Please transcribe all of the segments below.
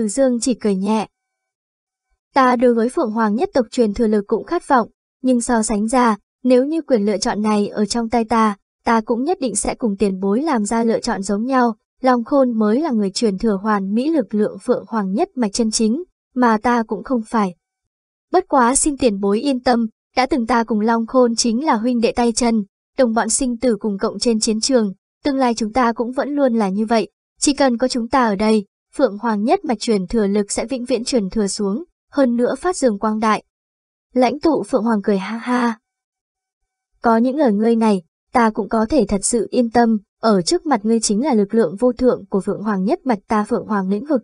Từ Dương chỉ cười nhẹ. Ta đối với Phượng Hoàng nhất tộc truyền thừa lực cũng khát vọng, nhưng so sánh ra, nếu như quyền lựa chọn này ở trong tay ta, ta cũng nhất định sẽ cùng tiền bối làm ra lựa chọn giống nhau. Long Khôn mới là người truyền thừa hoàn mỹ lực lượng Phượng Hoàng nhất mạch chân chính, mà ta cũng không phải. Bất quá xin tiền bối yên tâm, đã từng ta cùng Long Khôn chính là huynh đệ tay chân, đồng bọn sinh tử cùng cộng trên chiến trường, tương lai chúng ta cũng vẫn luôn là như vậy, chỉ cần có chúng ta ở đây, Phượng Hoàng nhất mạch truyền thừa lực sẽ vĩnh viễn truyền thừa xuống, hơn nữa phát dương quang đại. Lãnh tụ Phượng Hoàng cười ha ha. Có những lời ngươi này, ta cũng có thể thật sự yên tâm, ở trước mặt ngươi chính là lực lượng vô thượng của Phượng Hoàng nhất mạch ta Phượng Hoàng lĩnh vực.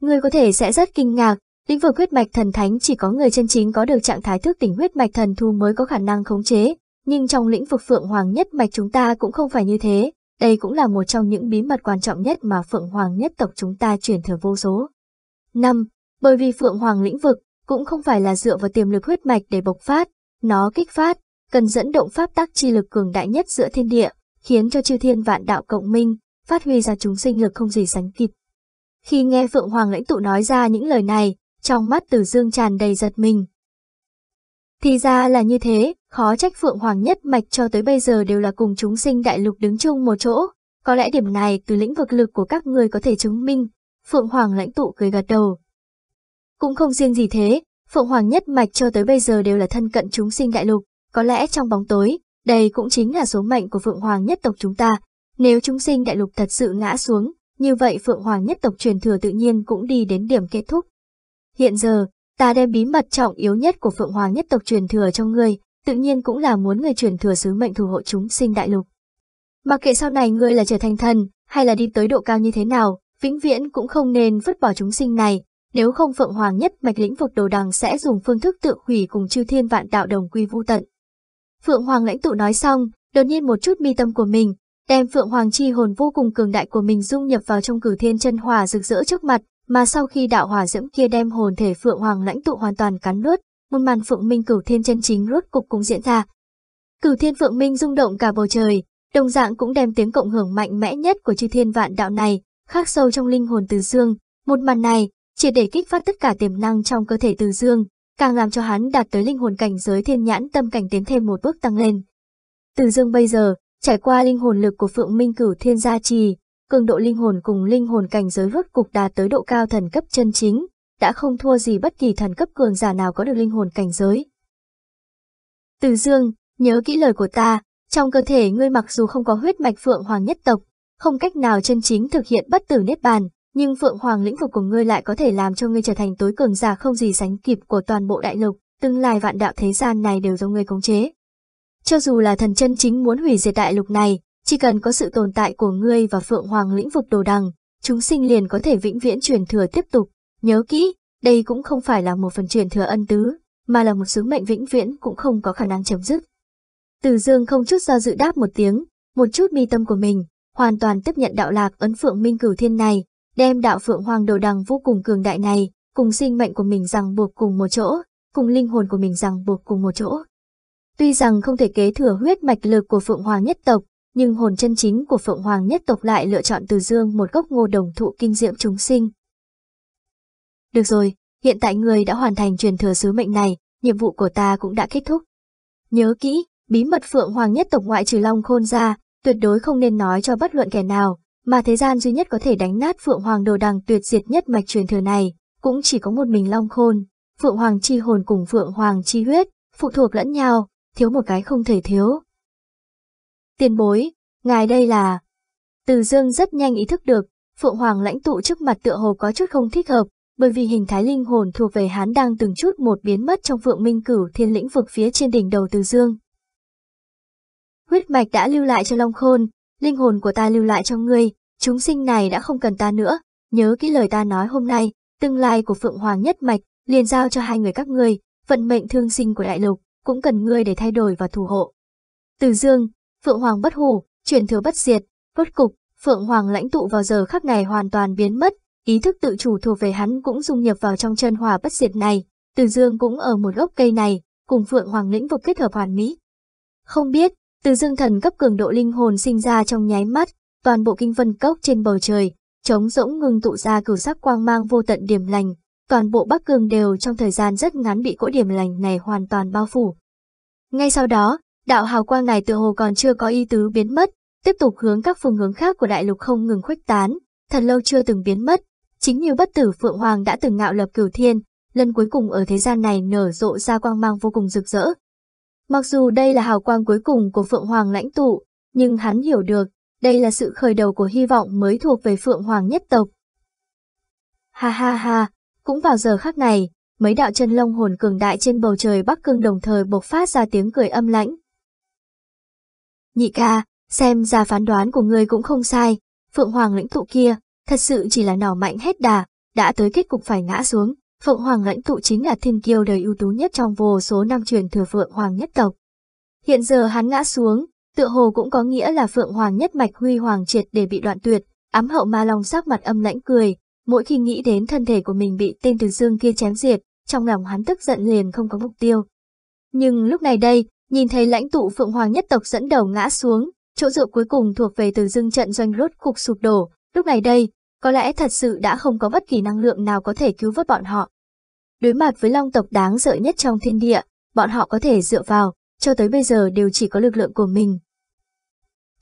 Ngươi có thể sẽ rất kinh ngạc, lĩnh vực huyết mạch thần thánh chỉ có người chân chính có được trạng thái thức tỉnh huyết mạch thần thu mới có khả năng khống chế, nhưng trong lĩnh vực Phượng Hoàng nhất mạch chúng ta cũng không phải như thế, đây cũng là một trong những bí mật quan trọng nhất mà Phượng Hoàng nhất tộc chúng ta truyền thừa vô số. 5. Bởi vì Phượng Hoàng lĩnh vực cũng không phải là dựa vào tiềm lực huyết mạch để bộc phát, nó kích phát, cần dẫn động pháp tắc chi lực cường đại nhất giữa thiên địa, khiến cho chư thiên vạn đạo cộng minh, phát huy ra chúng sinh lực không gì sánh kịp. Khi nghe Phượng Hoàng lãnh tụ nói ra những lời này, trong mắt Từ Dương tràn đầy giật mình, thì ra là như thế, khó trách Phượng Hoàng nhất mạch cho tới bây giờ đều là cùng chúng sinh đại lục đứng chung một chỗ. Có lẽ điểm này từ lĩnh vực lực của các người có thể chứng minh. Phượng Hoàng lãnh tụ cười gật đầu. Cũng không riêng gì thế, Phượng Hoàng nhất mạch cho tới bây giờ đều là thân cận chúng sinh đại lục. Có lẽ trong bóng tối, đây cũng chính là số mệnh của Phượng Hoàng nhất tộc chúng ta. Nếu chúng sinh đại lục thật sự ngã xuống, như vậy Phượng Hoàng nhất tộc truyền thừa tự nhiên cũng đi đến điểm kết thúc. Hiện giờ, Ta đem bí mật trọng yếu nhất của Phượng Hoàng nhất tộc truyền thừa cho ngươi, tự nhiên cũng là muốn người truyền thừa sứ mệnh thủ hộ chúng sinh đại lục. Mặc kệ sau này ngươi là trở thành thần, hay là đi tới độ cao như thế nào, vĩnh viễn cũng không nên vứt bỏ chúng sinh này, nếu không Phượng Hoàng nhất mạch lĩnh vực đồ đằng sẽ dùng phương thức tự hủy cùng chư thiên vạn đạo đồng quy vô tận. Phượng Hoàng lãnh tụ nói xong, đột nhiên một chút mi tâm của mình, đem Phượng Hoàng chi hồn vô cùng cường đại của mình dung nhập vào trong cử thiên chân hỏa rực rỡ trước mặt, mà sau khi đạo hỏa diễm kia đem hồn thể Phượng Hoàng lãnh tụ hoàn toàn cắn nuốt, một màn Phượng Minh cửu thiên chân chính rốt cục cũng diễn ra. Cửu thiên Phượng Minh rung động cả bầu trời, đồng dạng cũng đem tiếng cộng hưởng mạnh mẽ nhất của chư thiên vạn đạo này, khắc sâu trong linh hồn Từ Dương. Một màn này, chỉ để kích phát tất cả tiềm năng trong cơ thể Từ Dương, càng làm cho hắn đạt tới linh hồn cảnh giới thiên nhãn tâm cảnh tiến thêm một bước tăng lên. Từ Dương bây giờ, trải qua linh hồn lực của Phượng Minh Cửu Thiên gia trì, cường độ linh hồn cùng linh hồn cảnh giới rốt cục đạt tới độ cao thần cấp chân chính, đã không thua gì bất kỳ thần cấp cường giả nào có được linh hồn cảnh giới. Từ dương, nhớ kỹ lời của ta, trong cơ thể ngươi mặc dù không có huyết mạch phượng hoàng nhất tộc, không cách nào chân chính thực hiện bất tử niết bàn, nhưng phượng hoàng lĩnh vực của ngươi lại có thể làm cho ngươi trở thành tối cường giả không gì sánh kịp của toàn bộ đại lục, tương lai vạn đạo thế gian này đều do ngươi khống chế. Cho dù là thần chân chính muốn hủy diệt đại lục này, chỉ cần có sự tồn tại của ngươi và Phượng Hoàng lĩnh vực đồ đằng, chúng sinh liền có thể vĩnh viễn truyền thừa tiếp tục. Nhớ kỹ, đây cũng không phải là một phần truyền thừa ân tứ, mà là một sứ mệnh vĩnh viễn cũng không có khả năng chấm dứt. Từ dương không chút do dự đáp một tiếng, một chút mi tâm của mình, hoàn toàn tiếp nhận đạo lạc ấn phượng minh cửu thiên này, đem đạo phượng hoàng đồ đằng vô cùng cường đại này, cùng sinh mệnh của mình rằng buộc cùng một chỗ, cùng linh hồn của mình rằng buộc cùng một chỗ. Tuy rằng không thể kế thừa huyết mạch lực của phượng hoàng nhất tộc, nhưng hồn chân chính của Phượng Hoàng nhất tộc lại lựa chọn từ dương một gốc ngô đồng thụ kinh diễm chúng sinh. Được rồi, hiện tại người đã hoàn thành truyền thừa sứ mệnh này, nhiệm vụ của ta cũng đã kết thúc. Nhớ kỹ, bí mật Phượng Hoàng nhất tộc ngoại trừ Long Khôn ra, tuyệt đối không nên nói cho bất luận kẻ nào, mà thế gian duy nhất có thể đánh nát Phượng Hoàng đồ đằng tuyệt diệt nhất mạch truyền thừa này, cũng chỉ có một mình Long Khôn. Phượng Hoàng chi hồn cùng Phượng Hoàng chi huyết, phụ thuộc lẫn nhau, thiếu một cái không thể thiếu. Tiền bối, ngài đây là... Từ dương rất nhanh ý thức được, Phượng Hoàng lãnh tụ trước mặt tựa hồ có chút không thích hợp, bởi vì hình thái linh hồn thuộc về hắn đang từng chút một biến mất trong Phượng Minh Cửu Thiên lĩnh vực phía trên đỉnh đầu Từ Dương. Huyết mạch đã lưu lại cho Long Khôn, linh hồn của ta lưu lại cho ngươi, chúng sinh này đã không cần ta nữa, nhớ kỹ lời ta nói hôm nay, tương lai của Phượng Hoàng nhất mạch liền giao cho hai người các ngươi, vận mệnh thương sinh của đại lục cũng cần ngươi để thay đổi và thủ hộ. Từ Dương, Phượng Hoàng bất hủ, truyền thừa bất diệt, rốt cục, Phượng Hoàng lãnh tụ vào giờ khắc này hoàn toàn biến mất, ý thức tự chủ thuộc về hắn cũng dung nhập vào trong chân hòa bất diệt này, Từ Dương cũng ở một gốc cây này, cùng Phượng Hoàng lĩnh vực kết hợp hoàn mỹ. Không biết, Từ Dương thần cấp cường độ linh hồn sinh ra trong nháy mắt, toàn bộ kinh vân cốc trên bầu trời, trống rỗng ngừng tụ ra cửu sắc quang mang vô tận điểm lành, toàn bộ Bắc cường đều trong thời gian rất ngắn bị cỗ điểm lành này hoàn toàn bao phủ. Ngay sau đó, đạo hào quang này tựa hồ còn chưa có ý tứ biến mất, tiếp tục hướng các phương hướng khác của đại lục không ngừng khuếch tán, thần lâu chưa từng biến mất. Chính như bất tử Phượng Hoàng đã từng ngạo lập cửu thiên, lần cuối cùng ở thế gian này nở rộ ra quang mang vô cùng rực rỡ. Mặc dù đây là hào quang cuối cùng của Phượng Hoàng lãnh tụ, nhưng hắn hiểu được, đây là sự khởi đầu của hy vọng mới thuộc về Phượng Hoàng nhất tộc. Ha ha ha, cũng vào giờ khác này, mấy đạo chân lông hồn cường đại trên bầu trời Bắc Cương đồng thời bộc phát ra tiếng cười âm lãnh, Nhị ca, xem ra phán đoán của người cũng không sai, Phượng Hoàng lãnh tụ kia, thật sự chỉ là nỏ mạnh hết đà, đã tới kết cục phải ngã xuống. Phượng Hoàng lãnh tụ chính là thiên kiêu đời ưu tú nhất trong vô số năm truyền thừa Phượng Hoàng nhất tộc. Hiện giờ hắn ngã xuống, tựa hồ cũng có nghĩa là Phượng Hoàng nhất mạch huy hoàng triệt để bị đoạn tuyệt, ám hậu ma long sắc mặt âm lãnh cười, mỗi khi nghĩ đến thân thể của mình bị tên từ dương kia chém diệt, trong lòng hắn tức giận liền không có mục tiêu. Nhưng lúc này đây, Nhìn thấy lãnh tụ Phượng Hoàng nhất tộc dẫn đầu ngã xuống, chỗ dựa cuối cùng thuộc về từ dương trận doanh rốt cục sụp đổ, lúc này đây, có lẽ thật sự đã không có bất kỳ năng lượng nào có thể cứu vớt bọn họ. Đối mặt với long tộc đáng sợ nhất trong thiên địa, bọn họ có thể dựa vào, cho tới bây giờ đều chỉ có lực lượng của mình.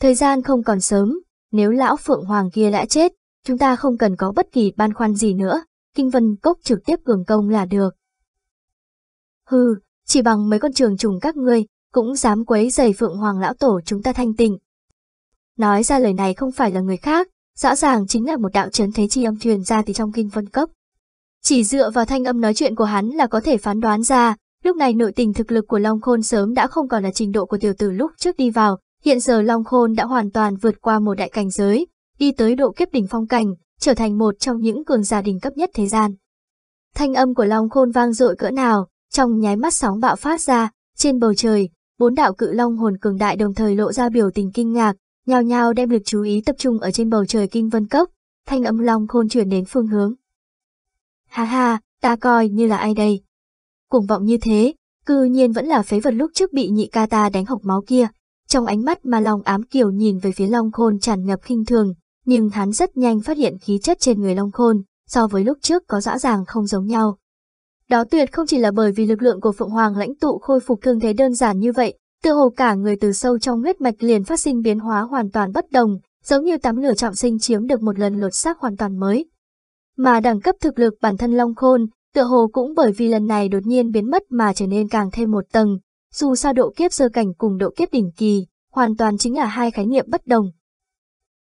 Thời gian không còn sớm, nếu lão Phượng Hoàng kia đã chết, chúng ta không cần có bất kỳ băn khoăn gì nữa, Kinh Vân Cốc trực tiếp cường công là được. Hừ, chỉ bằng mấy con trường trùng các ngươi, cũng dám quấy giày phượng hoàng lão tổ chúng ta thanh tịnh. Nói ra lời này không phải là người khác, rõ ràng chính là một đạo chấn thế chi âm truyền ra từ trong kinh phân cấp. Chỉ dựa vào thanh âm nói chuyện của hắn là có thể phán đoán ra, lúc này nội tình thực lực của Long Khôn sớm đã không còn là trình độ của tiểu tử lúc trước đi vào, hiện giờ Long Khôn đã hoàn toàn vượt qua một đại cảnh giới, đi tới độ kiếp đỉnh phong cảnh, trở thành một trong những cường giả đỉnh cấp nhất thế gian. Thanh âm của Long Khôn vang dội cỡ nào, trong nháy mắt sóng bạo phát ra, trên bầu trời, bốn đạo cự long hồn cường đại đồng thời lộ ra biểu tình kinh ngạc, nhao nhao đem lực chú ý tập trung ở trên bầu trời kinh vân cốc, thanh âm long khôn chuyển đến phương hướng. Ha ha, ta coi như là ai đây? Cuồng vọng như thế, cư nhiên vẫn là phế vật lúc trước bị nhị ca ta đánh hộc máu kia. Trong ánh mắt mà Long Ám Kiều nhìn về phía Long Khôn tràn ngập khinh thường, nhưng hắn rất nhanh phát hiện khí chất trên người Long Khôn, so với lúc trước có rõ ràng không giống nhau. Đó tuyệt không chỉ là bởi vì lực lượng của Phượng Hoàng lãnh tụ khôi phục thương thế đơn giản như vậy, tự hồ cả người từ sâu trong huyết mạch liền phát sinh biến hóa hoàn toàn bất đồng, giống như tám lửa trọng sinh chiếm được một lần lột xác hoàn toàn mới. Mà đẳng cấp thực lực bản thân Long Khôn, tự hồ cũng bởi vì lần này đột nhiên biến mất mà trở nên càng thêm một tầng, dù sao độ kiếp sơ cảnh cùng độ kiếp đỉnh kỳ, hoàn toàn chính là hai khái niệm bất đồng.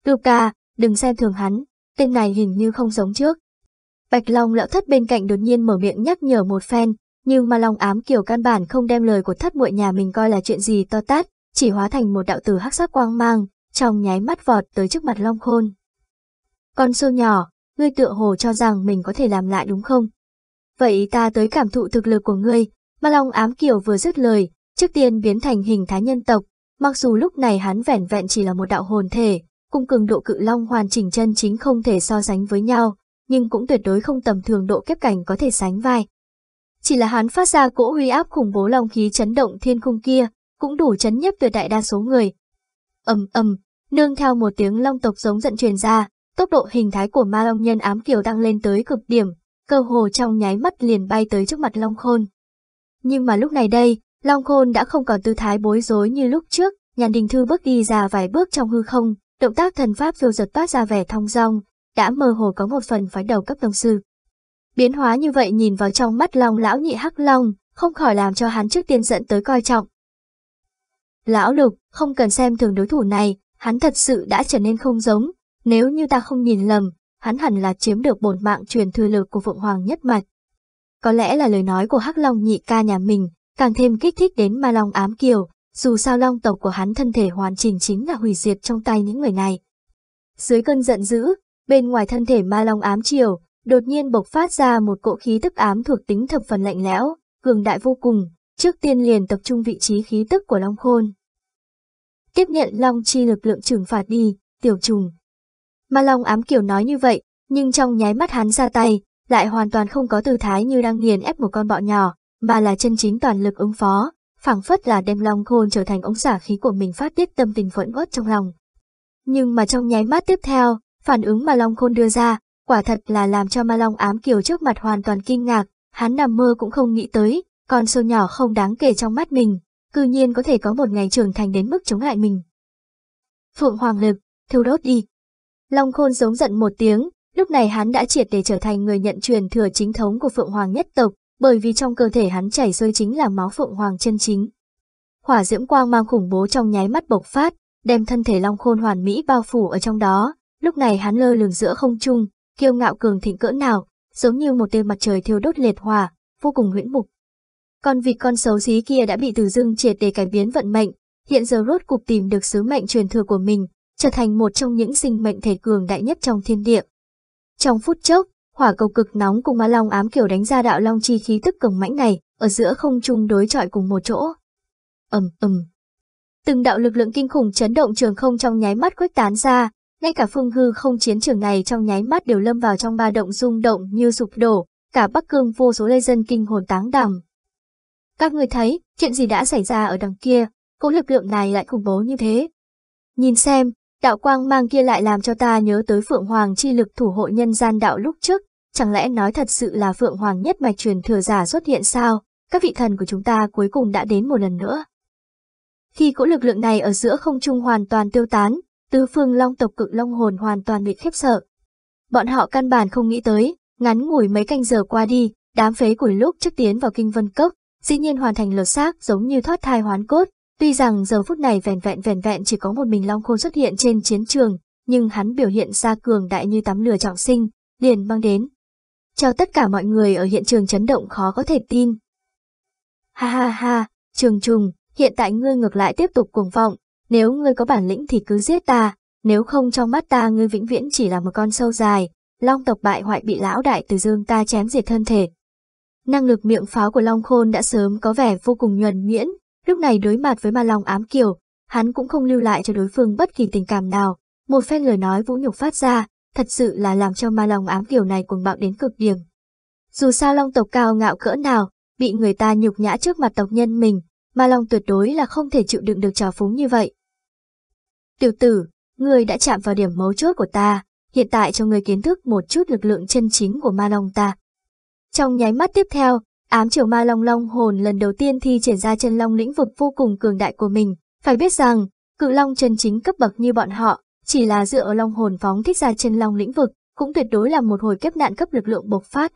Luca, đừng xem thường hắn, tên này hình như không giống trước, Bạch Long lão thất bên cạnh đột nhiên mở miệng nhắc nhở một phen, nhưng mà Long ám kiểu căn bản không đem lời của thất muội nhà mình coi là chuyện gì to tát, chỉ hóa thành một đạo tử hắc sắc quang mang, trong nháy mắt vọt tới trước mặt Long Khôn. Con sâu nhỏ, ngươi tựa hồ cho rằng mình có thể làm lại đúng không? Vậy ta tới cảm thụ thực lực của ngươi, mà Long ám kiểu vừa dứt lời, trước tiên biến thành hình thái nhân tộc, mặc dù lúc này hắn vẻn vẹn chỉ là một đạo hồn thể, cung cường độ cự long hoàn chỉnh chân chính không thể so sánh với nhau, nhưng cũng tuyệt đối không tầm thường độ kiếp cảnh có thể sánh vai. Chỉ là hắn phát ra cỗ huy áp khủng bố long khí chấn động thiên cung kia, cũng đủ chấn nhiếp tuyệt đại đa số người. ầm ầm, nương theo một tiếng long tộc giống giận truyền ra, tốc độ hình thái của ma long nhân ám kiều tăng lên tới cực điểm, cơ hồ trong nháy mắt liền bay tới trước mặt long khôn. Nhưng mà lúc này đây, long khôn đã không còn tư thái bối rối như lúc trước, nhàn đình thư bước đi ra vài bước trong hư không, động tác thần pháp phiêu giật toát ra vẻ thong dong, đã mơ hồ có một phần phái đầu cấp tông sư. Biến hóa như vậy nhìn vào trong mắt lòng lão nhị Hắc Long, không khỏi làm cho hắn trước tiên dẫn tới coi trọng. Lão Lục, không cần xem thường đối thủ này, hắn thật sự đã trở nên không giống, nếu như ta không nhìn lầm, hắn hẳn là chiếm được bổn mạng truyền thừa lực của Phượng Hoàng nhất mạch. Có lẽ là lời nói của Hắc Long nhị ca nhà mình, càng thêm kích thích đến Ma lòng ám kiều, dù sao long tộc của hắn thân thể hoàn chỉnh chính là hủy diệt trong tay những người này. Dưới cơn giận dữ, Bên ngoài thân thể ma long ám chiều, đột nhiên bộc phát ra một cỗ khí tức ám thuộc tính thập phần lạnh lẽo, cường đại vô cùng, trước tiên liền tập trung vị trí khí tức của long khôn. Tiếp nhận long chi lực lượng trừng phạt đi, tiểu trùng. Ma long ám kiểu nói như vậy, nhưng trong nháy mắt hắn ra tay, lại hoàn toàn không có tư thái như đang nghiền ép một con bọ nhỏ, mà là chân chính toàn lực ứng phó, phảng phất là đem long khôn trở thành ống xả khí của mình phát tiết tâm tình phẫn uất trong lòng. Nhưng mà trong nháy mắt tiếp theo, Phản ứng mà Long Khôn đưa ra, quả thật là làm cho Ma Long ám kiều trước mặt hoàn toàn kinh ngạc, hắn nằm mơ cũng không nghĩ tới, con sâu nhỏ không đáng kể trong mắt mình, cư nhiên có thể có một ngày trưởng thành đến mức chống lại mình. Phượng Hoàng Lực, thiêu đốt đi. Long Khôn giống giận một tiếng, lúc này hắn đã triệt để trở thành người nhận truyền thừa chính thống của Phượng Hoàng nhất tộc, bởi vì trong cơ thể hắn chảy rơi chính là máu Phượng Hoàng chân chính. Hỏa diễm quang mang khủng bố trong nháy mắt bộc phát, đem thân thể Long Khôn hoàn mỹ bao phủ ở trong đó, Lúc này hắn lơ lửng giữa không trung, kiêu ngạo cường thịnh cỡ nào, giống như một tia mặt trời thiêu đốt liệt hỏa, vô cùng huyễn mục. Con vịt con xấu xí kia đã bị Từ Dương triệt để cải biến vận mệnh, hiện giờ rốt cục tìm được sứ mệnh truyền thừa của mình, trở thành một trong những sinh mệnh thể cường đại nhất trong thiên địa. Trong phút chốc, hỏa cầu cực nóng cùng ma long ám kiểu đánh ra đạo long chi khí tức cường mãnh này, ở giữa không trung đối chọi cùng một chỗ. Ầm ầm. Từng đạo lực lượng kinh khủng chấn động trường không trong nháy mắt quét tán ra, ngay cả phương hư không chiến trường này trong nháy mắt đều lâm vào trong ba động rung động như sụp đổ, cả Bắc Cương vô số lê dân kinh hồn táng đảm. Các người thấy, chuyện gì đã xảy ra ở đằng kia, cỗ lực lượng này lại khủng bố như thế. Nhìn xem, đạo quang mang kia lại làm cho ta nhớ tới Phượng Hoàng chi lực thủ hộ nhân gian đạo lúc trước, chẳng lẽ nói thật sự là Phượng Hoàng nhất mạch truyền thừa giả xuất hiện sao, các vị thần của chúng ta cuối cùng đã đến một lần nữa. Khi cỗ lực lượng này ở giữa không trung hoàn toàn tiêu tán, tứ phương long tộc cực long hồn hoàn toàn bị khiếp sợ. Bọn họ căn bản không nghĩ tới, ngắn ngủi mấy canh giờ qua đi, đám phế của lúc trước tiến vào kinh vân cốc, dĩ nhiên hoàn thành lột xác giống như thoát thai hoán cốt. Tuy rằng giờ phút này vẻn vẹn vẻn vẹn chỉ có một mình Long Khôn xuất hiện trên chiến trường, nhưng hắn biểu hiện ra cường đại như tắm lửa trọng sinh, liền mang đến. Cho tất cả mọi người ở hiện trường chấn động khó có thể tin. Ha ha ha, trường trùng, hiện tại ngươi ngược lại tiếp tục cuồng vọng, nếu ngươi có bản lĩnh thì cứ giết ta, nếu không trong mắt ta ngươi vĩnh viễn chỉ là một con sâu dài, long tộc bại hoại bị lão đại từ dương ta chém diệt thân thể. Năng lực miệng pháo của Long Khôn đã sớm có vẻ vô cùng nhuần nhuyễn, lúc này đối mặt với ma long ám kiều, hắn cũng không lưu lại cho đối phương bất kỳ tình cảm nào, một phen lời nói vũ nhục phát ra, thật sự là làm cho ma long ám kiều này cuồng bạo đến cực điểm. Dù sao long tộc cao ngạo cỡ nào, bị người ta nhục nhã trước mặt tộc nhân mình, ma long tuyệt đối là không thể chịu đựng được trào phúng như vậy. Tiểu tử, người đã chạm vào điểm mấu chốt của ta, hiện tại cho người kiến thức một chút lực lượng chân chính của ma long ta. Trong nháy mắt tiếp theo, ám triều ma long long hồn lần đầu tiên thi triển ra chân long lĩnh vực vô cùng cường đại của mình. Phải biết rằng, cự long chân chính cấp bậc như bọn họ, chỉ là dựa ở long hồn phóng thích ra chân long lĩnh vực, cũng tuyệt đối là một hồi kiếp nạn cấp lực lượng bộc phát.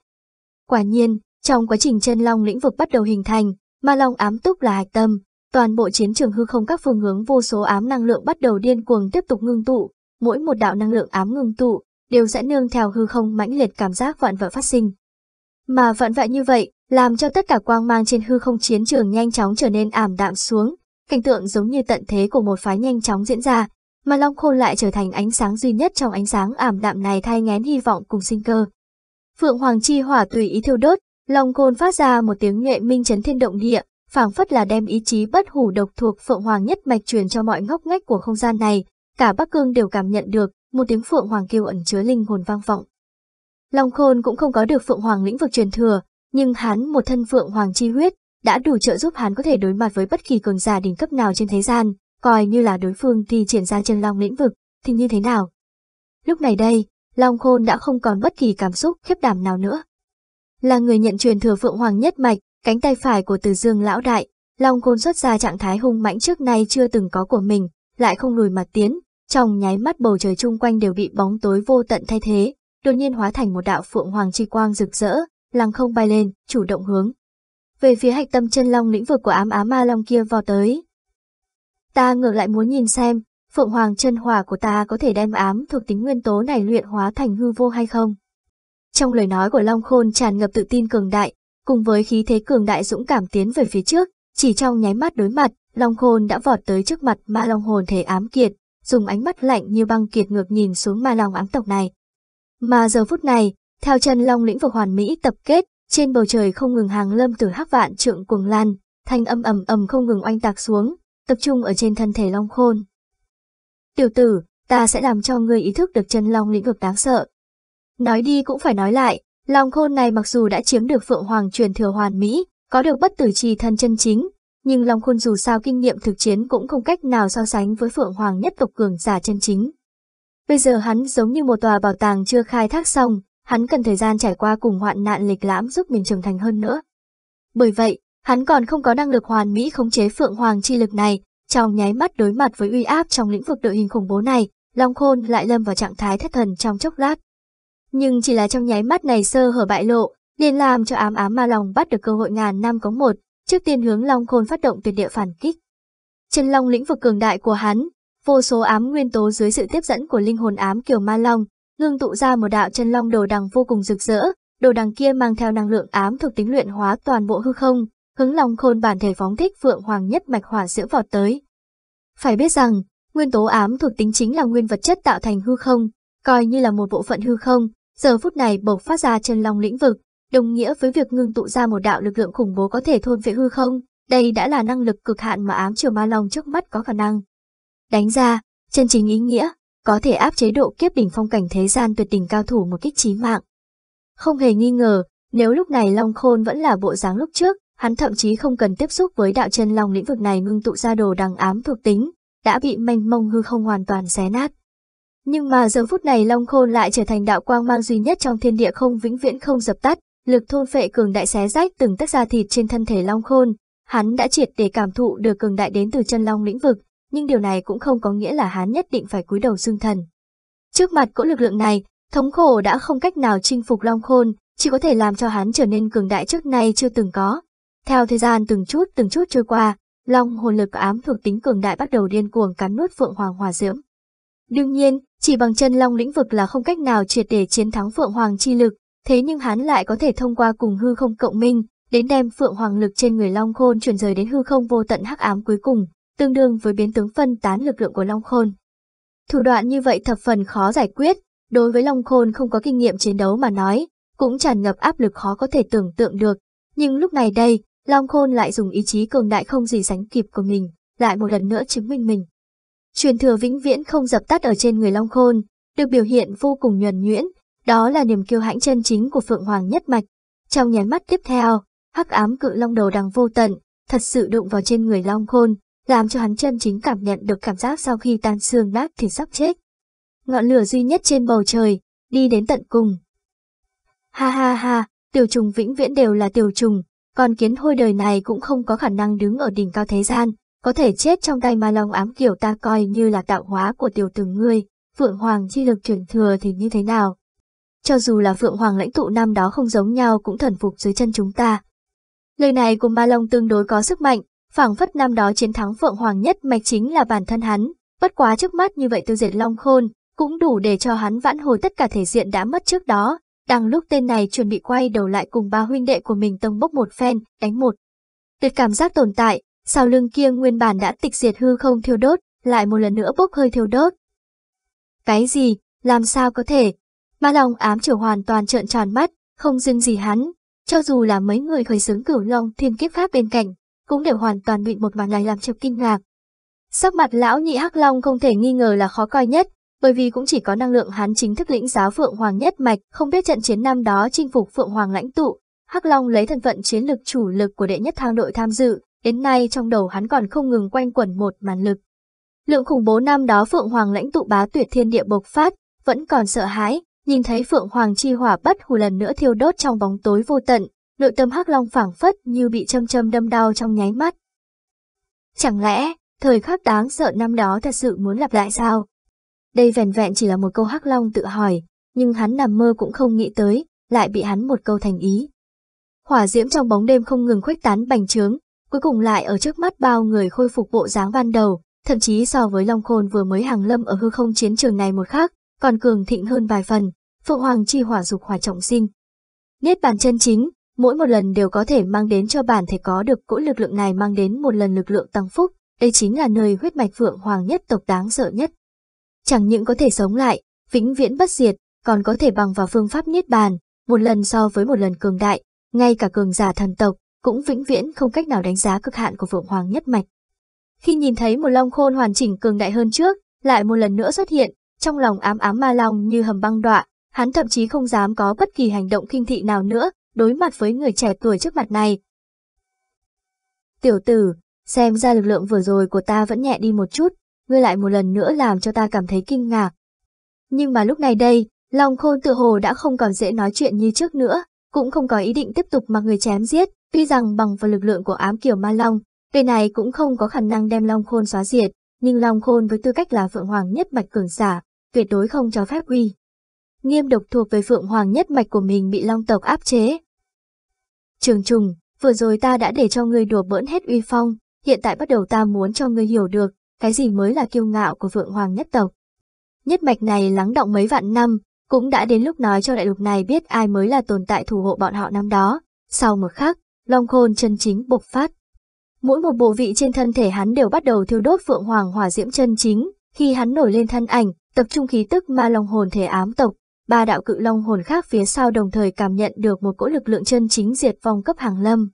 Quả nhiên, trong quá trình chân long lĩnh vực bắt đầu hình thành, ma long ám túc là hạch tâm, Toàn bộ chiến trường hư không các phương hướng vô số ám năng lượng bắt đầu điên cuồng tiếp tục ngưng tụ, mỗi một đạo năng lượng ám ngưng tụ đều sẽ nương theo hư không mãnh liệt cảm giác vạn vẹo phát sinh. Mà vạn vẹo như vậy, làm cho tất cả quang mang trên hư không chiến trường nhanh chóng trở nên ảm đạm xuống, cảnh tượng giống như tận thế của một phái nhanh chóng diễn ra, mà Long Khôn lại trở thành ánh sáng duy nhất trong ánh sáng ảm đạm này thay ngén hy vọng cùng sinh cơ. Phượng Hoàng Chi Hỏa tùy ý thiêu đốt, Long Khôn phát ra một tiếng nhuệ minh chấn thiên động địa, phảng phất là đem ý chí bất hủ độc thuộc Phượng Hoàng nhất mạch truyền cho mọi ngóc ngách của không gian này, cả Bắc Cương đều cảm nhận được, một tiếng Phượng Hoàng kêu ẩn chứa linh hồn vang vọng. Long Khôn cũng không có được Phượng Hoàng lĩnh vực truyền thừa, nhưng hắn một thân Phượng Hoàng chi huyết, đã đủ trợ giúp hắn có thể đối mặt với bất kỳ cường giả đỉnh cấp nào trên thế gian, coi như là đối phương thì triển ra chân long lĩnh vực, thì như thế nào? Lúc này đây, Long Khôn đã không còn bất kỳ cảm xúc khiếp đảm nào nữa. Là người nhận truyền thừa Phượng Hoàng nhất mạch, Cánh tay phải của Từ Dương lão đại, Long Côn xuất ra trạng thái hung mãnh trước nay chưa từng có của mình, lại không lùi mặt tiến, trong nháy mắt bầu trời chung quanh đều bị bóng tối vô tận thay thế, đột nhiên hóa thành một đạo phượng hoàng chi quang rực rỡ, lăng không bay lên, chủ động hướng về phía hạch tâm chân long lĩnh vực của ám á ma long kia vào tới. Ta ngược lại muốn nhìn xem, phượng hoàng chân hỏa của ta có thể đem ám thuộc tính nguyên tố này luyện hóa thành hư vô hay không? Trong lời nói của Long Khôn tràn ngập tự tin cường đại, cùng với khí thế cường đại dũng cảm tiến về phía trước, chỉ trong nháy mắt đối mặt, Long Khôn đã vọt tới trước mặt Ma Long hồn thể ám kiệt, dùng ánh mắt lạnh như băng kiệt ngược nhìn xuống Ma Long ám tộc này. Mà giờ phút này, theo chân Long lĩnh vực hoàn mỹ tập kết, trên bầu trời không ngừng hàng lâm từ hắc vạn trượng cuồng lan, thanh âm ầm ầm không ngừng oanh tạc xuống, tập trung ở trên thân thể Long Khôn. Tiểu tử, ta sẽ làm cho ngươi ý thức được chân Long lĩnh vực đáng sợ. Nói đi cũng phải nói lại, Long khôn này mặc dù đã chiếm được Phượng Hoàng truyền thừa hoàn mỹ, có được bất tử trì thần chân chính, nhưng Long khôn dù sao kinh nghiệm thực chiến cũng không cách nào so sánh với Phượng Hoàng nhất tộc cường giả chân chính. Bây giờ hắn giống như một tòa bảo tàng chưa khai thác xong, hắn cần thời gian trải qua cùng hoạn nạn lịch lãm giúp mình trưởng thành hơn nữa. Bởi vậy, hắn còn không có năng lực hoàn mỹ khống chế Phượng Hoàng chi lực này, trong nháy mắt đối mặt với uy áp trong lĩnh vực đội hình khủng bố này, Long Khôn lại lâm vào trạng thái thất thần trong chốc lát nhưng chỉ là trong nháy mắt này sơ hở bại lộ, liền làm cho ám ám ma lòng bắt được cơ hội ngàn năm có một, trước tiên hướng Long Khôn phát động tuyệt địa phản kích. Chân Long lĩnh vực cường đại của hắn, vô số ám nguyên tố dưới sự tiếp dẫn của linh hồn ám kiểu ma long, ngưng tụ ra một đạo chân long đồ đằng vô cùng rực rỡ, đồ đằng kia mang theo năng lượng ám thuộc tính luyện hóa toàn bộ hư không, hướng Long Khôn bản thể phóng thích Phượng Hoàng nhất mạch hỏa diễm vọt tới. Phải biết rằng, nguyên tố ám thuộc tính chính là nguyên vật chất tạo thành hư không, coi như là một bộ phận hư không, giờ phút này bộc phát ra chân long lĩnh vực, đồng nghĩa với việc ngưng tụ ra một đạo lực lượng khủng bố có thể thôn vệ hư không, đây đã là năng lực cực hạn mà ám trường ma long trước mắt có khả năng. Đánh ra, chân chính ý nghĩa, có thể áp chế độ kiếp đỉnh phong cảnh thế gian tuyệt đỉnh cao thủ một kích chí mạng. Không hề nghi ngờ, nếu lúc này Long Khôn vẫn là bộ dáng lúc trước, hắn thậm chí không cần tiếp xúc với đạo chân long lĩnh vực này ngưng tụ ra đồ đằng ám thuộc tính, đã bị mênh mông hư không hoàn toàn xé nát. Nhưng mà giờ phút này Long Khôn lại trở thành đạo quang mang duy nhất trong thiên địa không vĩnh viễn không dập tắt, lực thôn phệ cường đại xé rách từng tách da thịt trên thân thể Long Khôn. Hắn đã triệt để cảm thụ được cường đại đến từ chân long lĩnh vực, nhưng điều này cũng không có nghĩa là hắn nhất định phải cúi đầu xương thần. Trước mặt cỗ lực lượng này, thống khổ đã không cách nào chinh phục Long Khôn, chỉ có thể làm cho hắn trở nên cường đại trước nay chưa từng có. Theo thời gian từng chút từng chút trôi qua, Long hồn lực ám thuộc tính cường đại bắt đầu điên cuồng cắn nuốt Phượng Hoàng Hòa Diễm. Đương nhiên, chỉ bằng chân long lĩnh vực là không cách nào triệt để chiến thắng Phượng Hoàng chi lực, thế nhưng hắn lại có thể thông qua cùng hư không cộng minh, đến đem Phượng Hoàng lực trên người Long Khôn chuyển rời đến hư không vô tận hắc ám cuối cùng, tương đương với biến tướng phân tán lực lượng của Long Khôn. Thủ đoạn như vậy thập phần khó giải quyết, đối với Long Khôn không có kinh nghiệm chiến đấu mà nói, cũng tràn ngập áp lực khó có thể tưởng tượng được, nhưng lúc này đây, Long Khôn lại dùng ý chí cường đại không gì sánh kịp của mình, lại một lần nữa chứng minh mình truyền thừa vĩnh viễn không dập tắt ở trên người Long Khôn, được biểu hiện vô cùng nhuần nhuyễn, đó là niềm kiêu hãnh chân chính của Phượng Hoàng nhất mạch. Trong nháy mắt tiếp theo, hắc ám cự long đầu đằng vô tận, thật sự đụng vào trên người Long Khôn, làm cho hắn chân chính cảm nhận được cảm giác sau khi tan xương nát thì sắp chết. Ngọn lửa duy nhất trên bầu trời, đi đến tận cùng. Ha ha ha, tiểu trùng vĩnh viễn đều là tiểu trùng, còn kiến hôi đời này cũng không có khả năng đứng ở đỉnh cao thế gian, có thể chết trong tay ma long ám kiểu ta coi như là tạo hóa của tiểu tử ngươi, Phượng Hoàng chi lực truyền thừa thì như thế nào? Cho dù là Phượng Hoàng lãnh tụ năm đó không giống nhau cũng thần phục dưới chân chúng ta. Lời này của Ma Long tương đối có sức mạnh, phảng phất năm đó chiến thắng Phượng Hoàng nhất mạch chính là bản thân hắn, bất quá trước mắt như vậy tiêu diệt Long Khôn, cũng đủ để cho hắn vãn hồi tất cả thể diện đã mất trước đó. Đang lúc tên này chuẩn bị quay đầu lại cùng ba huynh đệ của mình tông bốc một phen, đánh một. Tuyệt cảm giác tồn tại, sau lưng kia nguyên bản đã tịch diệt hư không thiêu đốt, lại một lần nữa bốc hơi thiêu đốt. Cái gì, làm sao có thể? Ma Long ám trở hoàn toàn trợn tròn mắt, không riêng gì hắn, cho dù là mấy người khởi xướng cửu long thiên kiếp pháp bên cạnh, cũng đều hoàn toàn bị một màn này làm cho kinh ngạc. Sắc mặt lão nhị hắc long không thể nghi ngờ là khó coi nhất, bởi vì cũng chỉ có năng lượng hắn chính thức lĩnh giáo phượng hoàng nhất mạch, không biết trận chiến năm đó chinh phục phượng hoàng lãnh tụ, hắc long lấy thân phận chiến lực chủ lực của đệ nhất thang đội tham dự, Đến nay trong đầu hắn còn không ngừng quanh quẩn một màn lực. Lượng khủng bố năm đó Phượng Hoàng lãnh tụ bá tuyệt thiên địa bộc phát, vẫn còn sợ hãi, nhìn thấy Phượng Hoàng chi hỏa bất hù lần nữa thiêu đốt trong bóng tối vô tận, nội tâm hắc long phảng phất như bị châm châm đâm đau trong nháy mắt. Chẳng lẽ, thời khắc đáng sợ năm đó thật sự muốn lặp lại sao? Đây vẻn vẹn chỉ là một câu hắc long tự hỏi, nhưng hắn nằm mơ cũng không nghĩ tới, lại bị hắn một câu thành ý. Hỏa diễm trong bóng đêm không ngừng khuếch tán bành trướng, cuối cùng lại ở trước mắt bao người khôi phục bộ dáng ban đầu, thậm chí so với Long Khôn vừa mới hàng lâm ở hư không chiến trường này một khắc còn cường thịnh hơn vài phần, Phượng Hoàng chi hỏa dục hỏa trọng sinh. Niết bàn chân chính, mỗi một lần đều có thể mang đến cho bản thể có được cỗ lực lượng này mang đến một lần lực lượng tăng phúc, đây chính là nơi huyết mạch Phượng Hoàng nhất tộc đáng sợ nhất. Chẳng những có thể sống lại, vĩnh viễn bất diệt, còn có thể bằng vào phương pháp niết bàn, một lần so với một lần cường đại, ngay cả cường giả thần tộc cũng vĩnh viễn không cách nào đánh giá cực hạn của Phượng Hoàng nhất mạch. Khi nhìn thấy một long khôn hoàn chỉnh cường đại hơn trước, lại một lần nữa xuất hiện, trong lòng ám ám ma long như hầm băng đọa, hắn thậm chí không dám có bất kỳ hành động kinh thị nào nữa, đối mặt với người trẻ tuổi trước mặt này. Tiểu tử, xem ra lực lượng vừa rồi của ta vẫn nhẹ đi một chút, ngươi lại một lần nữa làm cho ta cảm thấy kinh ngạc. Nhưng mà lúc này đây, Long Khôn tự hồ đã không còn dễ nói chuyện như trước nữa, cũng không có ý định tiếp tục mà người chém giết, tuy rằng bằng vào lực lượng của ám kiểu ma long, cây này cũng không có khả năng đem long khôn xóa diệt, nhưng long khôn với tư cách là phượng hoàng nhất mạch cường giả, tuyệt đối không cho phép uy. Nghiêm độc thuộc về phượng hoàng nhất mạch của mình bị long tộc áp chế. Trường trùng, vừa rồi ta đã để cho ngươi đùa bỡn hết uy phong, hiện tại bắt đầu ta muốn cho ngươi hiểu được, cái gì mới là kiêu ngạo của phượng hoàng nhất tộc. Nhất mạch này lắng động mấy vạn năm, cũng đã đến lúc nói cho đại lục này biết ai mới là tồn tại thủ hộ bọn họ năm đó. Sau một khắc, Long Khôn chân chính bộc phát. Mỗi một bộ vị trên thân thể hắn đều bắt đầu thiêu đốt phượng hoàng hỏa diễm chân chính, khi hắn nổi lên thân ảnh, tập trung khí tức ma long hồn thể ám tộc, ba đạo cự long hồn khác phía sau đồng thời cảm nhận được một cỗ lực lượng chân chính diệt vong cấp hàng lâm.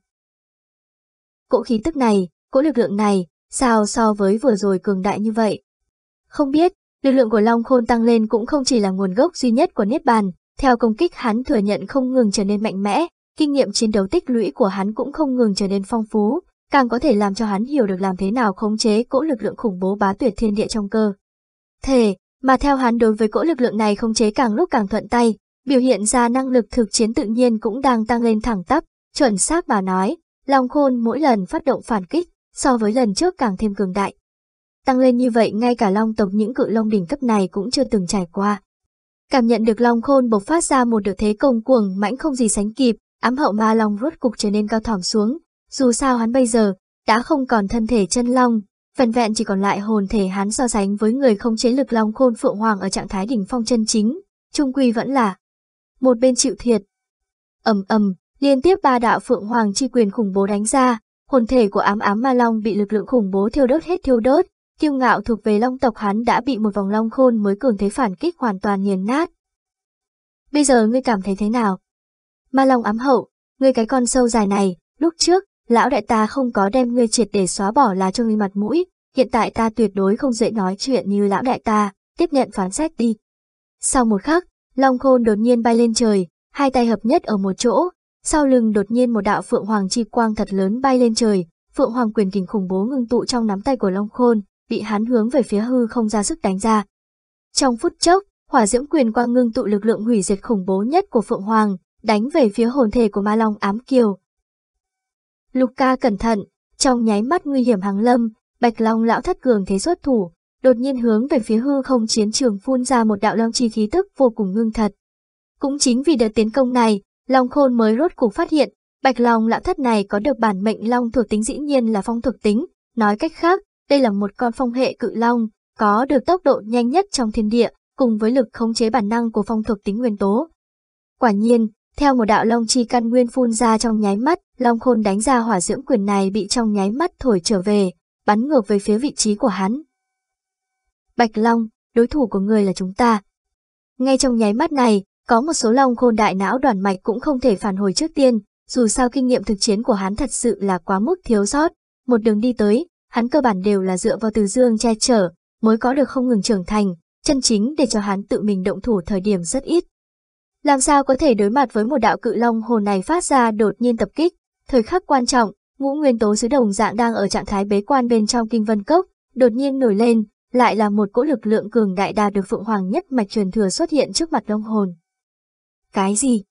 Cỗ khí tức này, cỗ lực lượng này, sao so với vừa rồi cường đại như vậy? Không biết, Lực lượng của Long Khôn tăng lên cũng không chỉ là nguồn gốc duy nhất của Niết Bàn, theo công kích hắn thừa nhận không ngừng trở nên mạnh mẽ, kinh nghiệm chiến đấu tích lũy của hắn cũng không ngừng trở nên phong phú, càng có thể làm cho hắn hiểu được làm thế nào khống chế cỗ lực lượng khủng bố bá tuyệt thiên địa trong cơ. Thể, mà theo hắn đối với cỗ lực lượng này khống chế càng lúc càng thuận tay, biểu hiện ra năng lực thực chiến tự nhiên cũng đang tăng lên thẳng tắp, chuẩn xác mà nói, Long Khôn mỗi lần phát động phản kích, so với lần trước càng thêm cường đại, Tăng lên như vậy ngay cả long tộc những cự long đỉnh cấp này cũng chưa từng trải qua. Cảm nhận được long khôn bộc phát ra một đợt thế công cuồng mãnh không gì sánh kịp, ám hậu ma long rốt cục trở nên cao thỏm xuống. Dù sao hắn bây giờ, đã không còn thân thể chân long, phần vẹn chỉ còn lại hồn thể hắn so sánh với người không chế lực long khôn phượng hoàng ở trạng thái đỉnh phong chân chính, trung quy vẫn là một bên chịu thiệt. ầm ầm liên tiếp ba đạo phượng hoàng chi quyền khủng bố đánh ra, hồn thể của ám ám ma long bị lực lượng khủng bố thiêu đốt hết thiêu đốt, Kiêu ngạo thuộc về long tộc hắn đã bị một vòng long khôn mới cường thế phản kích hoàn toàn nghiền nát. Bây giờ ngươi cảm thấy thế nào? Ma long ám hậu, ngươi cái con sâu dài này, lúc trước, lão đại ta không có đem ngươi triệt để xóa bỏ là cho ngươi mặt mũi, hiện tại ta tuyệt đối không dễ nói chuyện như lão đại ta, tiếp nhận phán xét đi. Sau một khắc, long khôn đột nhiên bay lên trời, hai tay hợp nhất ở một chỗ, sau lưng đột nhiên một đạo phượng hoàng chi quang thật lớn bay lên trời, phượng hoàng quyền kình khủng bố ngưng tụ trong nắm tay của long khôn bị hắn hướng về phía hư không ra sức đánh ra. Trong phút chốc, hỏa diễm quyền quang ngưng tụ lực lượng hủy diệt khủng bố nhất của Phượng Hoàng, đánh về phía hồn thể của Ma Long ám kiều. Luca cẩn thận, trong nháy mắt nguy hiểm hàng lâm, Bạch Long lão thất cường thế xuất thủ, đột nhiên hướng về phía hư không chiến trường phun ra một đạo long chi khí tức vô cùng ngưng thật. Cũng chính vì đợt tiến công này, Long Khôn mới rốt cuộc phát hiện, Bạch Long lão thất này có được bản mệnh long thuộc tính dĩ nhiên là phong thuộc tính, nói cách khác, đây là một con phong hệ cự long, có được tốc độ nhanh nhất trong thiên địa, cùng với lực khống chế bản năng của phong thuộc tính nguyên tố. Quả nhiên, theo một đạo long chi căn nguyên phun ra trong nháy mắt, long khôn đánh ra hỏa dưỡng quyền này bị trong nháy mắt thổi trở về, bắn ngược về phía vị trí của hắn. Bạch Long, đối thủ của người là chúng ta. Ngay trong nháy mắt này, có một số long khôn đại não đoàn mạch cũng không thể phản hồi trước tiên, dù sao kinh nghiệm thực chiến của hắn thật sự là quá mức thiếu sót. Một đường đi tới, hắn cơ bản đều là dựa vào từ dương che chở, mới có được không ngừng trưởng thành, chân chính để cho hắn tự mình động thủ thời điểm rất ít. Làm sao có thể đối mặt với một đạo cự long hồ này phát ra đột nhiên tập kích, thời khắc quan trọng, ngũ nguyên tố sứ đồng dạng đang ở trạng thái bế quan bên trong kinh vân cốc, đột nhiên nổi lên, lại là một cỗ lực lượng cường đại đa được Phượng Hoàng nhất mạch truyền thừa xuất hiện trước mặt Long Hồn. Cái gì?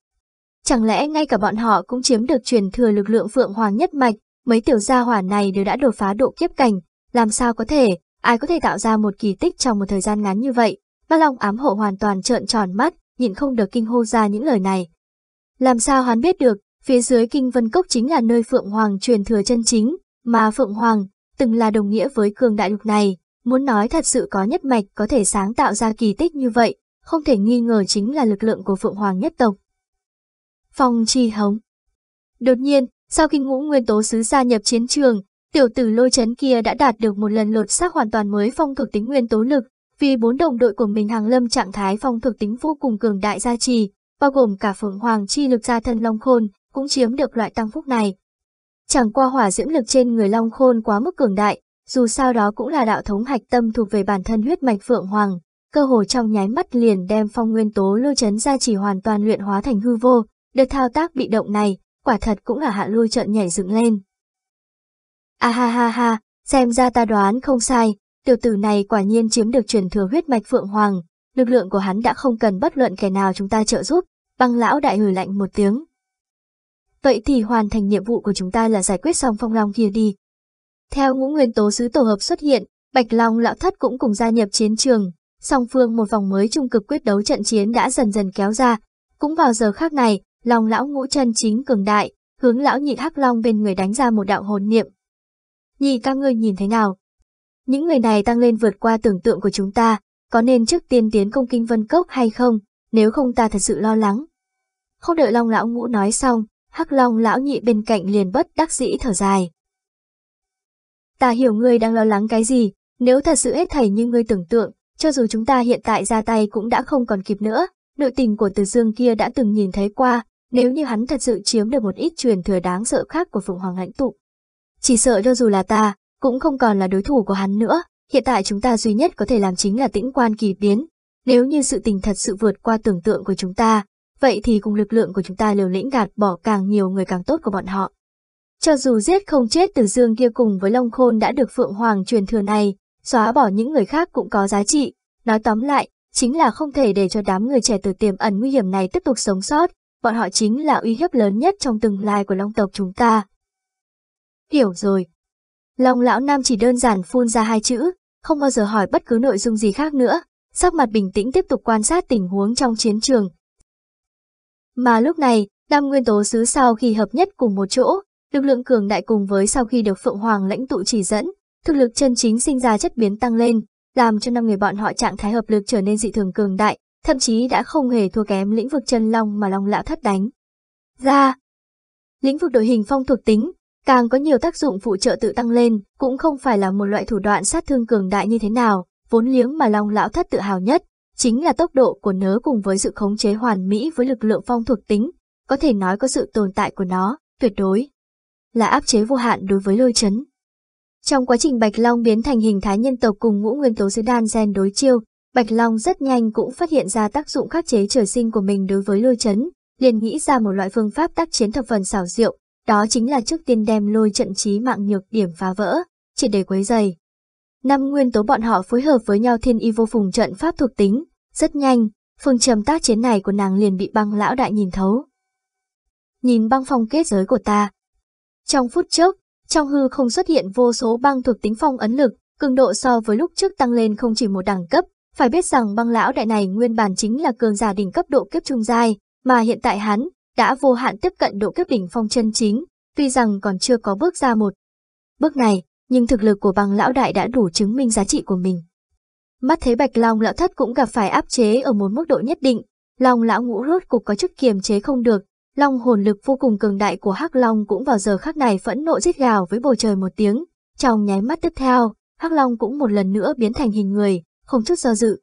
Chẳng lẽ ngay cả bọn họ cũng chiếm được truyền thừa lực lượng Phượng Hoàng nhất mạch, Mấy tiểu gia hỏa này đều đã đột phá độ kiếp cảnh, làm sao có thể, ai có thể tạo ra một kỳ tích trong một thời gian ngắn như vậy. Bác Long ám hộ hoàn toàn trợn tròn mắt, nhịn không được kinh hô ra những lời này. Làm sao hắn biết được, phía dưới kinh vân cốc chính là nơi Phượng Hoàng truyền thừa chân chính, mà Phượng Hoàng từng là đồng nghĩa với cường đại lục này. Muốn nói thật sự có nhất mạch có thể sáng tạo ra kỳ tích như vậy, không thể nghi ngờ chính là lực lượng của Phượng Hoàng nhất tộc. Phong Chi Hống Đột nhiên, sau khi ngũ nguyên tố sứ gia nhập chiến trường, tiểu tử lôi chấn kia đã đạt được một lần lột xác hoàn toàn mới phong thuộc tính nguyên tố lực, vì bốn đồng đội của mình hàng lâm trạng thái phong thuộc tính vô cùng cường đại gia trì, bao gồm cả phượng hoàng chi lực gia thân Long Khôn, cũng chiếm được loại tăng phúc này. Chẳng qua hỏa diễm lực trên người Long Khôn quá mức cường đại, dù sao đó cũng là đạo thống hạch tâm thuộc về bản thân huyết mạch phượng hoàng, cơ hồ trong nháy mắt liền đem phong nguyên tố lôi chấn gia trì hoàn toàn luyện hóa thành hư vô, đợt thao tác bị động này quả thật cũng là hạ lôi trận nhảy dựng lên. À ha ha ha, xem ra ta đoán không sai, tiểu tử này quả nhiên chiếm được truyền thừa huyết mạch Phượng Hoàng, lực lượng của hắn đã không cần bất luận kẻ nào chúng ta trợ giúp, băng lão đại hử lạnh một tiếng. Vậy thì hoàn thành nhiệm vụ của chúng ta là giải quyết xong phong long kia đi. Theo ngũ nguyên tố sứ tổ hợp xuất hiện, Bạch Long lão thất cũng cùng gia nhập chiến trường, song phương một vòng mới trung cực quyết đấu trận chiến đã dần dần kéo ra. Cũng vào giờ khác này, Long lão ngũ chân chính cường đại, hướng lão nhị hắc long bên người đánh ra một đạo hồn niệm. Nhị ca ngươi nhìn thế nào? Những người này tăng lên vượt qua tưởng tượng của chúng ta, có nên trước tiên tiến công kinh vân cốc hay không, nếu không ta thật sự lo lắng. Không đợi long lão ngũ nói xong, hắc long lão nhị bên cạnh liền bất đắc dĩ thở dài. Ta hiểu ngươi đang lo lắng cái gì, nếu thật sự hết thảy như ngươi tưởng tượng, cho dù chúng ta hiện tại ra tay cũng đã không còn kịp nữa, Nội tình của Từ Dương kia đã từng nhìn thấy qua, nếu như hắn thật sự chiếm được một ít truyền thừa đáng sợ khác của Phượng Hoàng lãnh tụ. Chỉ sợ cho dù là ta, cũng không còn là đối thủ của hắn nữa, hiện tại chúng ta duy nhất có thể làm chính là tĩnh quan kỳ biến. Nếu như sự tình thật sự vượt qua tưởng tượng của chúng ta, vậy thì cùng lực lượng của chúng ta liều lĩnh gạt bỏ càng nhiều người càng tốt của bọn họ. Cho dù giết không chết từ dương kia cùng với Long Khôn đã được Phượng Hoàng truyền thừa này, xóa bỏ những người khác cũng có giá trị. Nói tóm lại, chính là không thể để cho đám người trẻ từ tiềm ẩn nguy hiểm này tiếp tục sống sót, bọn họ chính là uy hiếp lớn nhất trong tương lai của long tộc chúng ta. Hiểu rồi. Long lão nam chỉ đơn giản phun ra hai chữ, không bao giờ hỏi bất cứ nội dung gì khác nữa, sắc mặt bình tĩnh tiếp tục quan sát tình huống trong chiến trường. Mà lúc này, đam nguyên tố sứ sau khi hợp nhất cùng một chỗ, lực lượng cường đại cùng với sau khi được Phượng Hoàng lãnh tụ chỉ dẫn, thực lực chân chính sinh ra chất biến tăng lên, làm cho năm người bọn họ trạng thái hợp lực trở nên dị thường cường đại, thậm chí đã không hề thua kém lĩnh vực chân long mà long lão thất đánh. Ra, lĩnh vực đội hình phong thuộc tính, càng có nhiều tác dụng phụ trợ tự tăng lên, cũng không phải là một loại thủ đoạn sát thương cường đại như thế nào, vốn liếng mà long lão thất tự hào nhất, chính là tốc độ của nớ cùng với sự khống chế hoàn mỹ với lực lượng phong thuộc tính, có thể nói có sự tồn tại của nó, tuyệt đối là áp chế vô hạn đối với lôi chấn. Trong quá trình Bạch Long biến thành hình thái nhân tộc cùng ngũ nguyên tố sứ đan gen đối chiêu, Bạch Long rất nhanh cũng phát hiện ra tác dụng khắc chế trời sinh của mình đối với lôi chấn, liền nghĩ ra một loại phương pháp tác chiến thập phần xảo diệu, đó chính là trước tiên đem lôi trận trí mạng nhược điểm phá vỡ, chỉ để quấy dày. Năm nguyên tố bọn họ phối hợp với nhau thiên y vô phùng trận pháp thuộc tính, rất nhanh, phương trầm tác chiến này của nàng liền bị băng lão đại nhìn thấu. Nhìn băng phong kết giới của ta. Trong phút chốc, trong hư không xuất hiện vô số băng thuộc tính phong ấn lực, cường độ so với lúc trước tăng lên không chỉ một đẳng cấp, phải biết rằng băng lão đại này nguyên bản chính là cường giả đỉnh cấp độ kiếp trung giai, mà hiện tại hắn đã vô hạn tiếp cận độ kiếp đỉnh phong chân chính, tuy rằng còn chưa có bước ra một bước này, nhưng thực lực của băng lão đại đã đủ chứng minh giá trị của mình. Mắt thấy Bạch Long lão thất cũng gặp phải áp chế ở một mức độ nhất định, Long lão ngũ rốt cục có chút kiềm chế không được, Long hồn lực vô cùng cường đại của Hắc Long cũng vào giờ khắc này phẫn nộ rít gào với bầu trời một tiếng. Trong nháy mắt tiếp theo, Hắc Long cũng một lần nữa biến thành hình người, không chút do dự.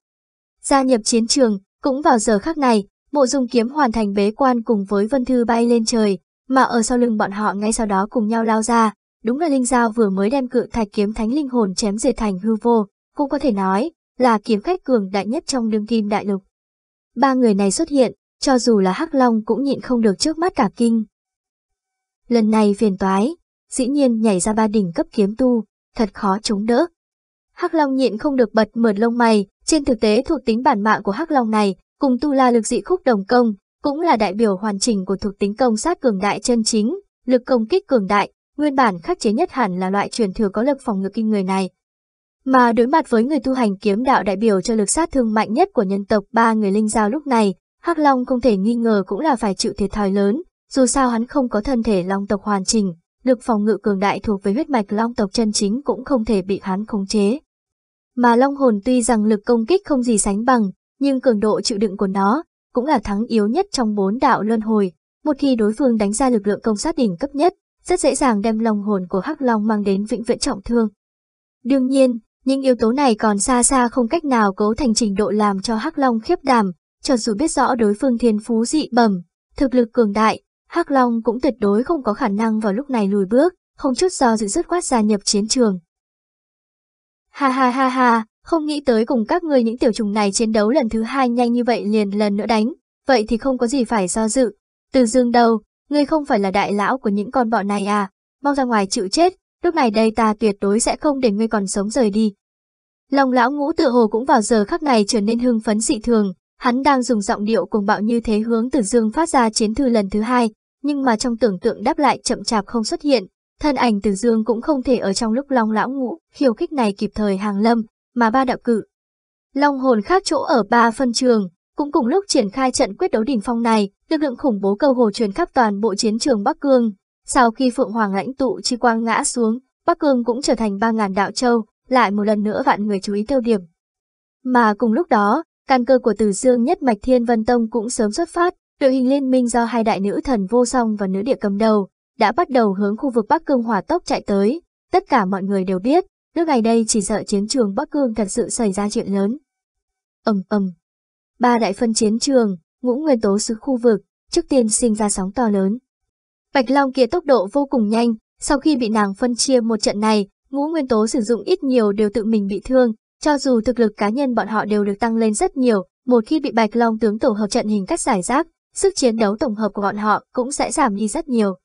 Gia nhập chiến trường, cũng vào giờ khắc này, mộ dung kiếm hoàn thành bế quan cùng với Vân Thư bay lên trời, mà ở sau lưng bọn họ ngay sau đó cùng nhau lao ra. Đúng là Linh dao vừa mới đem cự thạch kiếm thánh linh hồn chém diệt thành hư vô, cũng có thể nói là kiếm khách cường đại nhất trong đương kim đại lục. Ba người này xuất hiện, cho dù là Hắc Long cũng nhịn không được trước mắt cả kinh. Lần này phiền toái, dĩ nhiên nhảy ra ba đỉnh cấp kiếm tu, thật khó chống đỡ. Hắc Long nhịn không được bật mượt lông mày, trên thực tế thuộc tính bản mạng của Hắc Long này, cùng tu la lực dị khúc đồng công, cũng là đại biểu hoàn chỉnh của thuộc tính công sát cường đại chân chính, lực công kích cường đại, nguyên bản khắc chế nhất hẳn là loại truyền thừa có lực phòng ngự kinh người này. Mà đối mặt với người tu hành kiếm đạo đại biểu cho lực sát thương mạnh nhất của nhân tộc ba người linh giao lúc này, Hắc Long không thể nghi ngờ cũng là phải chịu thiệt thòi lớn, dù sao hắn không có thân thể long tộc hoàn chỉnh, lực phòng ngự cường đại thuộc về huyết mạch long tộc chân chính cũng không thể bị hắn khống chế. Mà long hồn tuy rằng lực công kích không gì sánh bằng, nhưng cường độ chịu đựng của nó cũng là thắng yếu nhất trong bốn đạo luân hồi. Một khi đối phương đánh ra lực lượng công sát đỉnh cấp nhất, rất dễ dàng đem long hồn của Hắc Long mang đến vĩnh viễn trọng thương. Đương nhiên, những yếu tố này còn xa xa không cách nào cấu thành trình độ làm cho Hắc Long khiếp đảm, cho dù biết rõ đối phương thiên phú dị bẩm, thực lực cường đại, Hắc Long cũng tuyệt đối không có khả năng vào lúc này lùi bước, không chút do dự dứt khoát gia nhập chiến trường. Ha ha ha ha, không nghĩ tới cùng các ngươi những tiểu trùng này chiến đấu lần thứ hai nhanh như vậy liền lần nữa đánh, vậy thì không có gì phải do dự. Từ dương đầu, ngươi không phải là đại lão của những con bọn này à, mau ra ngoài chịu chết, lúc này đây ta tuyệt đối sẽ không để ngươi còn sống rời đi. Lòng lão ngũ tự hồ cũng vào giờ khắc này trở nên hưng phấn dị thường, Hắn đang dùng giọng điệu cuồng bạo như thế hướng Tử Dương phát ra chiến thư lần thứ hai, nhưng mà trong tưởng tượng đáp lại chậm chạp không xuất hiện, thân ảnh Tử Dương cũng không thể ở trong lúc Long lão ngũ khiêu khích này kịp thời hàng lâm, mà ba đạo cử. Long hồn khác chỗ ở ba phân trường, cũng cùng lúc triển khai trận quyết đấu đỉnh phong này, lực lượng khủng bố Cầu hồ truyền khắp toàn bộ chiến trường Bắc Cương. Sau khi Phượng Hoàng lãnh tụ chi quang ngã xuống, Bắc Cương cũng trở thành ba ngàn đạo châu, lại một lần nữa vạn người chú ý tiêu điểm. Mà cùng lúc đó, Căn cơ của Từ Dương nhất mạch Thiên Vân Tông cũng sớm xuất phát, đội hình liên minh do hai đại nữ thần vô song và nữ địa cầm đầu, đã bắt đầu hướng khu vực Bắc Cương hỏa tốc chạy tới. Tất cả mọi người đều biết, nước ngày đây chỉ sợ chiến trường Bắc Cương thật sự xảy ra chuyện lớn. ầm ầm Ba đại phân chiến trường, ngũ nguyên tố xứ khu vực, trước tiên sinh ra sóng to lớn. Bạch Long kia tốc độ vô cùng nhanh, sau khi bị nàng phân chia một trận này, ngũ nguyên tố sử dụng ít nhiều đều tự mình bị thương, cho dù thực lực cá nhân bọn họ đều được tăng lên rất nhiều, một khi bị Bạch Long tướng tổ hợp trận hình cắt giải rác, sức chiến đấu tổng hợp của bọn họ cũng sẽ giảm đi rất nhiều.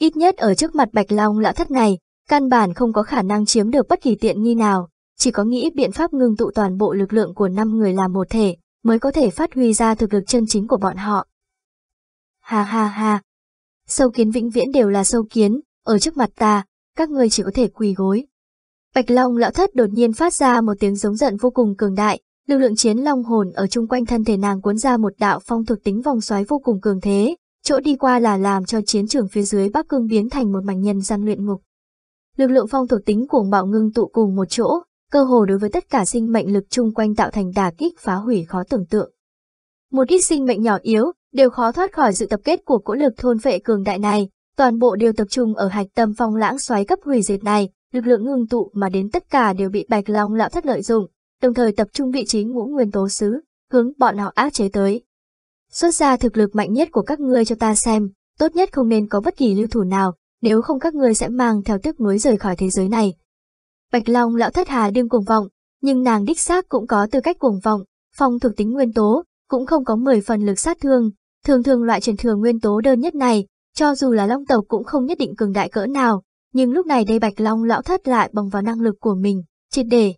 Ít nhất ở trước mặt Bạch Long lão thất này, căn bản không có khả năng chiếm được bất kỳ tiện nghi nào, chỉ có nghĩ biện pháp ngưng tụ toàn bộ lực lượng của năm người làm một thể, mới có thể phát huy ra thực lực chân chính của bọn họ. Ha ha ha! Sâu kiến vĩnh viễn đều là sâu kiến, ở trước mặt ta, các ngươi chỉ có thể quỳ gối, Bạch Long lão thất đột nhiên phát ra một tiếng giống giận vô cùng cường đại, lực lượng chiến long hồn ở chung quanh thân thể nàng cuốn ra một đạo phong thuộc tính vòng xoáy vô cùng cường thế, chỗ đi qua là làm cho chiến trường phía dưới Bắc Cương biến thành một mảnh nhân gian luyện ngục. Lực lượng phong thuộc tính cuồng bạo ngưng tụ cùng một chỗ, cơ hồ đối với tất cả sinh mệnh lực chung quanh tạo thành đả kích phá hủy khó tưởng tượng. Một ít sinh mệnh nhỏ yếu đều khó thoát khỏi sự tập kết của cỗ lực thôn phệ cường đại này, toàn bộ đều tập trung ở hạch tâm phong lãng xoáy cấp hủy diệt này, lực lượng ngưng tụ mà đến tất cả đều bị Bạch Long lão thất lợi dụng, đồng thời tập trung vị trí ngũ nguyên tố sứ, hướng bọn họ áp chế tới. Xuất ra thực lực mạnh nhất của các ngươi cho ta xem, tốt nhất không nên có bất kỳ lưu thủ nào, nếu không các ngươi sẽ mang theo tiếc nuối rời khỏi thế giới này. Bạch Long lão thất hà đương cuồng vọng, nhưng nàng đích xác cũng có tư cách cuồng vọng, phong thuộc tính nguyên tố, cũng không có 10 phần lực sát thương, thường thường loại truyền thừa nguyên tố đơn nhất này, cho dù là long tộc cũng không nhất định cường đại cỡ nào, nhưng lúc này đây Bạch Long lão thất lại bằng vào năng lực của mình, triệt để.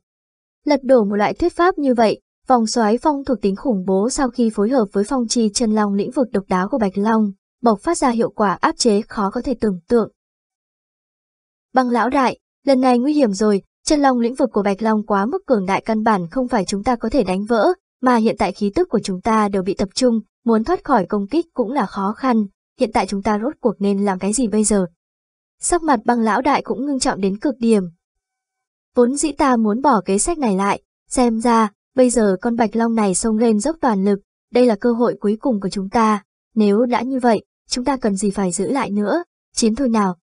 Lật đổ một loại thuyết pháp như vậy, vòng xoáy phong thuộc tính khủng bố sau khi phối hợp với phong trì chân long lĩnh vực độc đáo của Bạch Long, bộc phát ra hiệu quả áp chế khó có thể tưởng tượng. Băng lão đại, lần này nguy hiểm rồi, chân long lĩnh vực của Bạch Long quá mức cường đại căn bản không phải chúng ta có thể đánh vỡ, mà hiện tại khí tức của chúng ta đều bị tập trung, muốn thoát khỏi công kích cũng là khó khăn, hiện tại chúng ta rốt cuộc nên làm cái gì bây giờ? Sắc mặt băng lão đại cũng ngưng trọng đến cực điểm. Vốn dĩ ta muốn bỏ kế sách này lại, xem ra, bây giờ con bạch long này sông lên dốc toàn lực, đây là cơ hội cuối cùng của chúng ta. Nếu đã như vậy, chúng ta cần gì phải giữ lại nữa, chiến thôi nào,